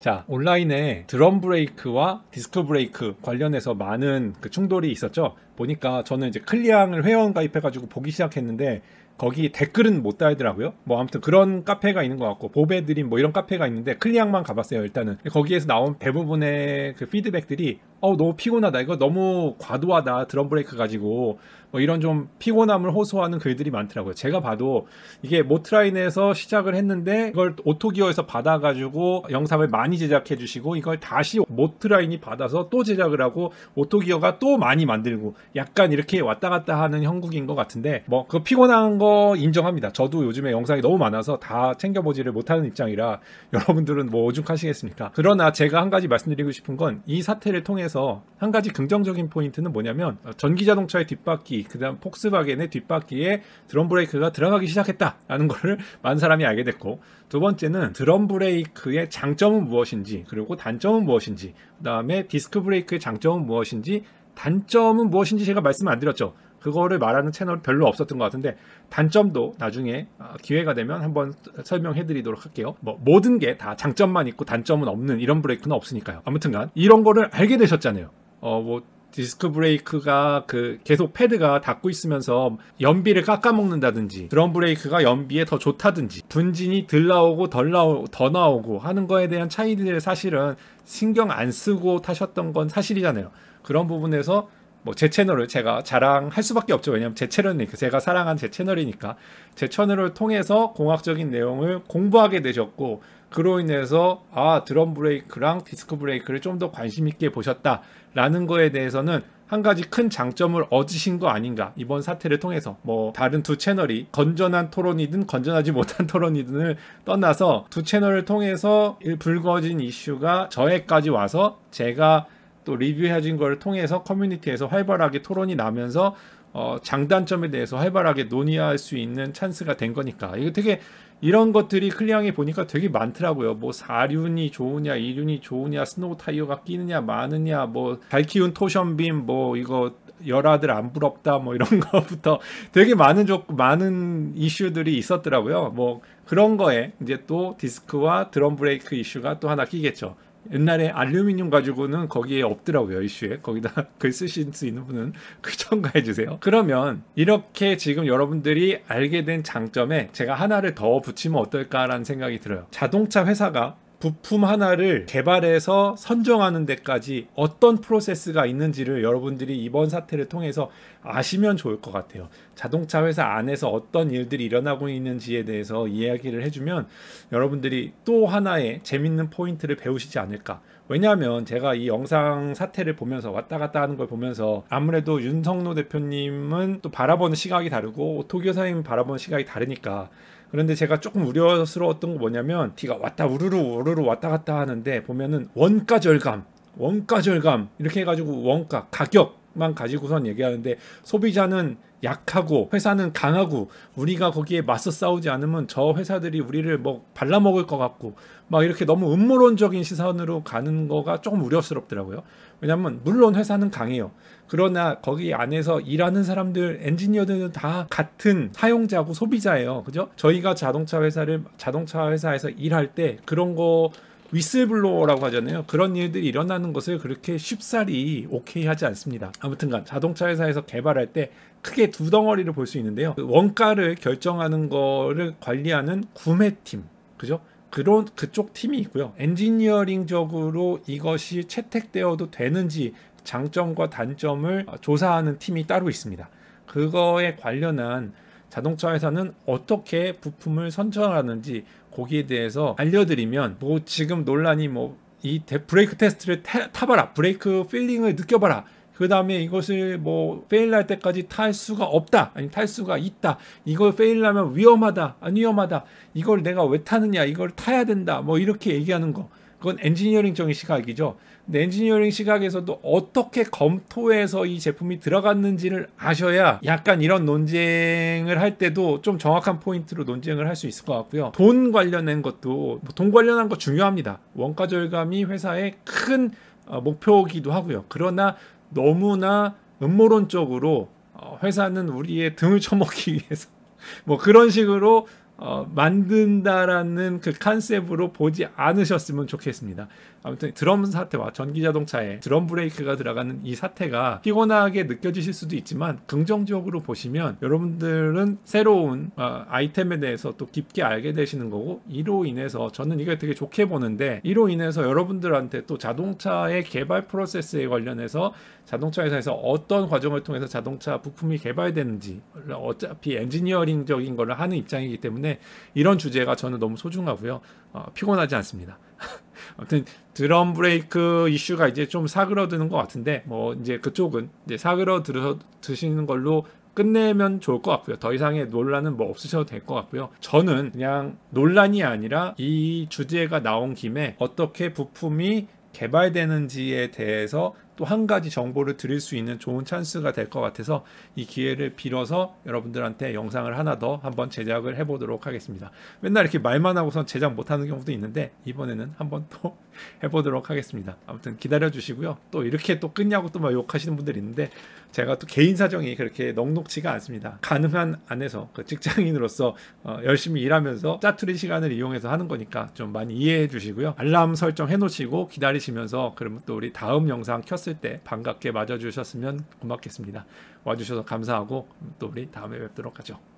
자, 온라인에 드럼 브레이크와 디스크 브레이크 관련해서 많은 그 충돌이 있었죠. 보니까 저는 이제 클리앙을 회원 가입해가지고 보기 시작했는데 거기 댓글은 못 달더라고요. 뭐 아무튼 그런 카페가 있는 것 같고 보배드림 뭐 이런 카페가 있는데 클리앙만 가봤어요 일단은. 거기에서 나온 대부분의 그 피드백들이 어 너무 피곤하다 이거 너무 과도하다 드럼 브레이크 가지고 뭐 이런 좀 피곤함을 호소하는 글들이 많더라고요. 제가 봐도 이게 모트라인에서 시작을 했는데 이걸 오토기어에서 받아가지고 영상을 많이 제작해 주시고 이걸 다시 모트라인이 받아서 또 제작을 하고 오토기어가 또 많이 만들고 약간 이렇게 왔다 갔다 하는 형국인 것 같은데 뭐 그 피곤한 거 인정합니다. 저도 요즘에 영상이 너무 많아서 다 챙겨보지를 못하는 입장이라 여러분들은 뭐 오죽하시겠습니까? 그러나 제가 한 가지 말씀드리고 싶은 건 이 사태를 통해 통해서 한 가지 긍정적인 포인트는 뭐냐면 어, 전기 자동차의 뒷바퀴, 그다음 폭스바겐의 뒷바퀴에 드럼 브레이크가 들어가기 시작했다라는 것을 많은 사람이 알게 됐고 두 번째는 드럼 브레이크의 장점은 무엇인지 그리고 단점은 무엇인지 그다음에 디스크 브레이크의 장점은 무엇인지 단점은 무엇인지 제가 말씀 안 드렸죠. 그거를 말하는 채널 별로 없었던 것 같은데 단점도 나중에 어, 기회가 되면 한번 설명해 드리도록 할게요. 뭐 모든 게 다 장점만 있고 단점은 없는 이런 브레이크는 없으니까요. 아무튼간 이런 거를 알게 되셨잖아요. 어 뭐 디스크 브레이크가 그 계속 패드가 닫고 있으면서 연비를 깎아먹는다든지 드럼 브레이크가 연비에 더 좋다든지 분진이 덜 나오고 덜 나오, 더 나오고 하는 거에 대한 차이들 사실은 신경 안 쓰고 타셨던 건 사실이잖아요. 그런 부분에서 뭐제 채널을 제가 자랑할 수밖에 없죠. 왜냐하면 제 채널이니까 제가 사랑한 제 채널이니까 제 채널을 통해서 공학적인 내용을 공부하게 되셨고 그로 인해서 아 드럼 브레이크랑 디스크 브레이크를 좀 더 관심 있게 보셨다라는 거에 대해서는 한 가지 큰 장점을 얻으신 거 아닌가 이번 사태를 통해서 뭐 다른 두 채널이 건전한 토론이든 건전하지 못한 토론이든을 떠나서 두 채널을 통해서 불거진 이슈가 저에까지 와서 제가 또리뷰해진걸 통해서 커뮤니티에서 활발하게 토론이 나면서 어, 장단점에 대해서 활발하게 논의할 수 있는 찬스가 된 거니까 이거 되게 이런 것들이 클리앙이 보니까 되게 많더라고요. 뭐 4륜이 좋으냐, 2륜이 좋으냐, 스노우 타이어가 끼느냐, 마느냐, 뭐잘 키운 토션빔, 뭐 이거 열아들 안 부럽다, 뭐 이런 거부터 되게 많은 조, 많은 이슈들이 있었더라고요. 뭐 그런 거에 이제 또 디스크와 드럼 브레이크 이슈가 또 하나 끼겠죠. 옛날에 알루미늄 가지고는 거기에 없더라고요 이슈에 거기다 글 쓰실 수 있는 분은 첨가해 주세요 그러면 이렇게 지금 여러분들이 알게 된 장점에 제가 하나를 더 붙이면 어떨까라는 생각이 들어요 자동차 회사가 부품 하나를 개발해서 선정하는 데까지 어떤 프로세스가 있는지를 여러분들이 이번 사태를 통해서 아시면 좋을 것 같아요. 자동차 회사 안에서 어떤 일들이 일어나고 있는지에 대해서 이야기를 해주면 여러분들이 또 하나의 재밌는 포인트를 배우시지 않을까. 왜냐하면 제가 이 영상 사태를 보면서 왔다 갔다 하는 걸 보면서 아무래도 윤성노 대표님은 또 바라보는 시각이 다르고 오토 교사님 바라보는 시각이 다르니까 그런데 제가 조금 우려스러웠던 거 뭐냐면 비가 왔다 우르르 우르르 왔다 갔다 하는데 보면은 원가 절감 원가 절감 이렇게 해가지고 원가 가격 만 가지고선 얘기하는데 소비자는 약하고 회사는 강하고 우리가 거기에 맞서 싸우지 않으면 저 회사들이 우리를 뭐 발라먹을 것 같고 막 이렇게 너무 음모론적인 시선으로 가는 거가 조금 우려스럽더라고요. 왜냐하면 물론 회사는 강해요. 그러나 거기 안에서 일하는 사람들 엔지니어들은 다 같은 사용자고 소비자예요. 그죠? 저희가 자동차 회사를 자동차 회사에서 일할 때 그런 거 위슬블로어라고 하잖아요. 그런 일들이 일어나는 것을 그렇게 쉽사리 오케이 하지 않습니다. 아무튼간 자동차 회사에서 개발할 때 크게 두 덩어리를 볼 수 있는데요. 그 원가를 결정하는 거를 관리하는 구매팀. 그죠? 그런 그쪽 팀이 있고요. 엔지니어링적으로 이것이 채택되어도 되는지 장점과 단점을 조사하는 팀이 따로 있습니다. 그거에 관련한 자동차 회사는 어떻게 부품을 선정하는지 거기에 대해서 알려드리면 뭐 지금 논란이 뭐 이 브레이크 테스트를 태, 타봐라 브레이크 필링을 느껴봐라 그 다음에 이것을 뭐페일날 때까지 탈 수가 없다 아니 탈 수가 있다 이걸 페일하면 위험하다 안 위험하다 이걸 내가 왜 타느냐 이걸 타야 된다 뭐 이렇게 얘기하는 거 그건 엔지니어링적인 시각이죠. 근데 엔지니어링 시각에서도 어떻게 검토해서 이 제품이 들어갔는지를 아셔야 약간 이런 논쟁을 할 때도 좀 정확한 포인트로 논쟁을 할 수 있을 것 같고요. 돈 관련된 것도 뭐 돈 관련한 거 중요합니다. 원가 절감이 회사의 큰 어, 목표이기도 하고요. 그러나 너무나 음모론적으로 어, 회사는 우리의 등을 쳐먹기 위해서 뭐 그런 식으로 어, 만든다라는 그 컨셉으로 보지 않으셨으면 좋겠습니다. 아무튼 드럼 사태와 전기 자동차에 드럼 브레이크가 들어가는 이 사태가 피곤하게 느껴지실 수도 있지만 긍정적으로 보시면 여러분들은 새로운 어, 아이템에 대해서 또 깊게 알게 되시는 거고 이로 인해서 저는 이걸 되게 좋게 보는데 이로 인해서 여러분들한테 또 자동차의 개발 프로세스에 관련해서 자동차 회사에서 어떤 과정을 통해서 자동차 부품이 개발되는지 어차피 엔지니어링적인 걸 하는 입장이기 때문에 때문에 이런 주제가 저는 너무 소중하고요. 어, 피곤하지 않습니다. 아무튼 드럼 브레이크 이슈가 이제 좀 사그러드는 것 같은데 뭐 이제 그쪽은 이제 사그러드시는 걸로 끝내면 좋을 것 같고요. 더 이상의 논란은 뭐 없으셔도 될 것 같고요. 저는 그냥 논란이 아니라 이 주제가 나온 김에 어떻게 부품이 개발되는지에 대해서 또한 가지 정보를 드릴 수 있는 좋은 찬스가 될 것 같아서 이 기회를 빌어서 여러분들한테 영상을 하나 더 한번 제작을 해보도록 하겠습니다. 맨날 이렇게 말만 하고선 제작 못하는 경우도 있는데 이번에는 한번 또 해보도록 하겠습니다. 아무튼 기다려주시고요. 또 이렇게 또 끝냐고 또 막 욕하시는 분들 있는데 제가 또 개인 사정이 그렇게 넉넉치가 않습니다. 가능한 안에서 그 직장인으로서 어 열심히 일하면서 짜투리 시간을 이용해서 하는 거니까 좀 많이 이해해 주시고요. 알람 설정 해놓으시고 기다리시면서 그러면 또 우리 다음 영상 켰을 하을때 반갑게 맞아주셨으면 고맙겠습니다. 와주셔서 감사하고 또 우리 다음에 뵙도록 하죠.